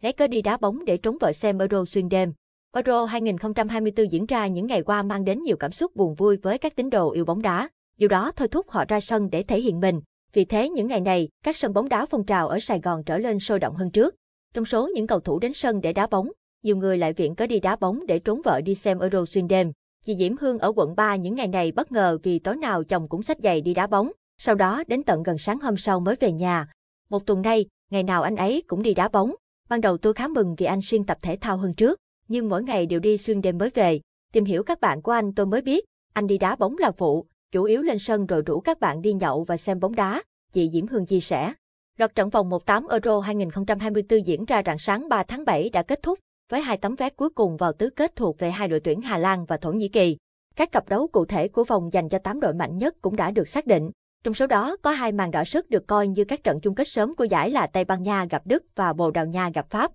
lấy cớ đi đá bóng để trốn vợ xem Euro xuyên đêm. Euro 2024 diễn ra những ngày qua mang đến nhiều cảm xúc buồn vui với các tín đồ yêu bóng đá, Dù đó thôi thúc họ ra sân để thể hiện mình. Vì thế những ngày này, các sân bóng đá phong trào ở Sài Gòn trở lên sôi động hơn trước. Trong số những cầu thủ đến sân để đá bóng, nhiều người lại viện cớ đi đá bóng để trốn vợ đi xem Euro xuyên đêm. Chị Diễm Hương ở quận 3 những ngày này bất ngờ vì tối nào chồng cũng xách giày đi đá bóng, sau đó đến tận gần sáng hôm sau mới về nhà. Một tuần nay, ngày nào anh ấy cũng đi đá bóng, Ban đầu tôi khá mừng vì anh xuyên tập thể thao hơn trước, nhưng mỗi ngày đều đi xuyên đêm mới về. Tìm hiểu các bạn của anh tôi mới biết, anh đi đá bóng là phụ, chủ yếu lên sân rồi rủ các bạn đi nhậu và xem bóng đá, chị Diễm Hương chia sẻ. loạt trận vòng 18 Euro 2024 diễn ra rạng sáng 3 tháng 7 đã kết thúc, với hai tấm vé cuối cùng vào tứ kết thuộc về hai đội tuyển Hà Lan và Thổ Nhĩ Kỳ. Các cặp đấu cụ thể của vòng dành cho 8 đội mạnh nhất cũng đã được xác định. Trong số đó, có hai màn đỏ sức được coi như các trận chung kết sớm của giải là Tây Ban Nha gặp Đức và Bồ Đào Nha gặp Pháp.